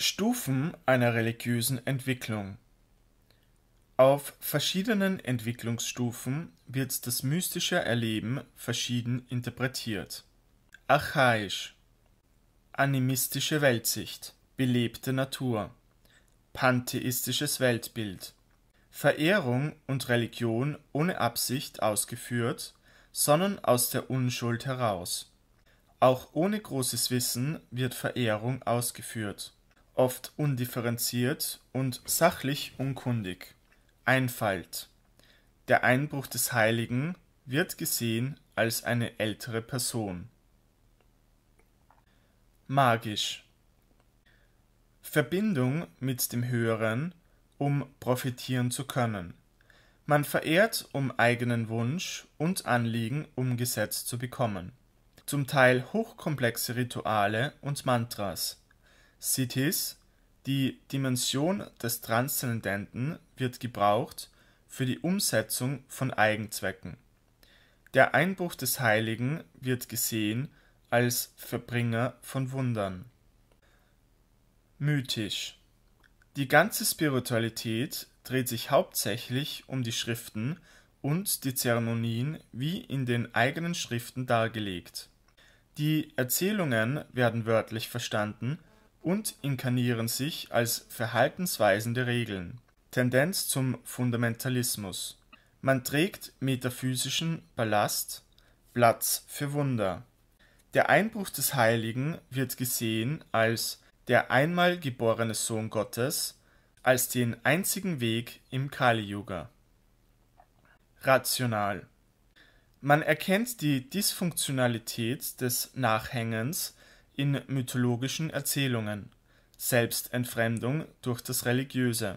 Stufen einer religiösen Entwicklung Auf verschiedenen Entwicklungsstufen wird das mystische Erleben verschieden interpretiert. Archaisch Animistische Weltsicht Belebte Natur Pantheistisches Weltbild Verehrung und Religion ohne Absicht ausgeführt, sondern aus der Unschuld heraus. Auch ohne großes Wissen wird Verehrung ausgeführt oft undifferenziert und sachlich unkundig. Einfalt. Der Einbruch des Heiligen wird gesehen als eine ältere Person. Magisch. Verbindung mit dem Höheren, um profitieren zu können. Man verehrt, um eigenen Wunsch und Anliegen umgesetzt zu bekommen. Zum Teil hochkomplexe Rituale und Mantras, CTs. Die Dimension des Transzendenten wird gebraucht für die Umsetzung von Eigenzwecken. Der Einbruch des Heiligen wird gesehen als Verbringer von Wundern. Mythisch Die ganze Spiritualität dreht sich hauptsächlich um die Schriften und die Zeremonien wie in den eigenen Schriften dargelegt. Die Erzählungen werden wörtlich verstanden und inkarnieren sich als verhaltensweisende Regeln. Tendenz zum Fundamentalismus. Man trägt metaphysischen Ballast, Platz für Wunder. Der Einbruch des Heiligen wird gesehen als der einmal geborene Sohn Gottes, als den einzigen Weg im Kali-Yuga. Rational. Man erkennt die Dysfunktionalität des Nachhängens in mythologischen Erzählungen, Selbstentfremdung durch das Religiöse.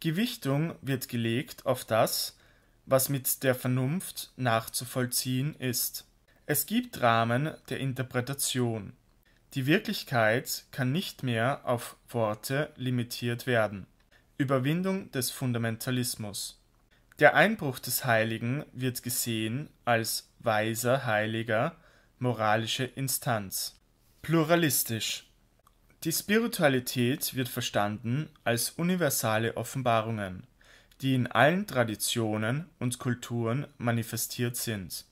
Gewichtung wird gelegt auf das, was mit der Vernunft nachzuvollziehen ist. Es gibt Rahmen der Interpretation. Die Wirklichkeit kann nicht mehr auf Worte limitiert werden. Überwindung des Fundamentalismus. Der Einbruch des Heiligen wird gesehen als weiser Heiliger, moralische Instanz. Pluralistisch. Die Spiritualität wird verstanden als universale Offenbarungen, die in allen Traditionen und Kulturen manifestiert sind.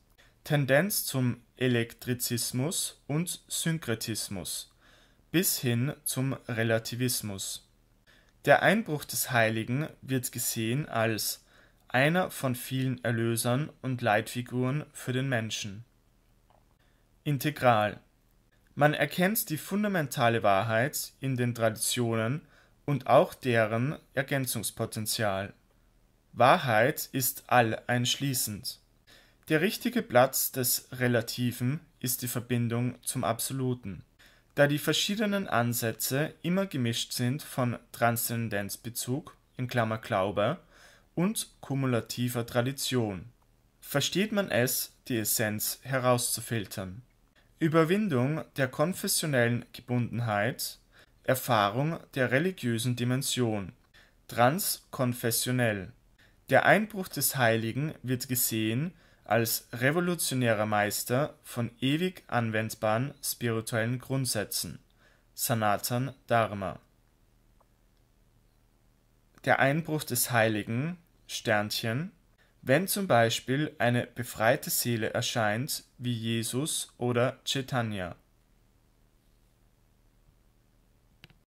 Tendenz zum Elektrizismus und Synkretismus bis hin zum Relativismus. Der Einbruch des Heiligen wird gesehen als einer von vielen Erlösern und Leitfiguren für den Menschen. Integral man erkennt die fundamentale Wahrheit in den Traditionen und auch deren Ergänzungspotenzial. Wahrheit ist alleinschließend. Der richtige Platz des Relativen ist die Verbindung zum Absoluten, da die verschiedenen Ansätze immer gemischt sind von Transzendenzbezug (Glaube) und kumulativer Tradition. Versteht man es, die Essenz herauszufiltern Überwindung der konfessionellen Gebundenheit, Erfahrung der religiösen Dimension Transkonfessionell Der Einbruch des Heiligen wird gesehen als revolutionärer Meister von ewig anwendbaren spirituellen Grundsätzen Sanatan Dharma). Der Einbruch des Heiligen (Sternchen wenn zum Beispiel eine befreite Seele erscheint, wie Jesus oder Chaitanya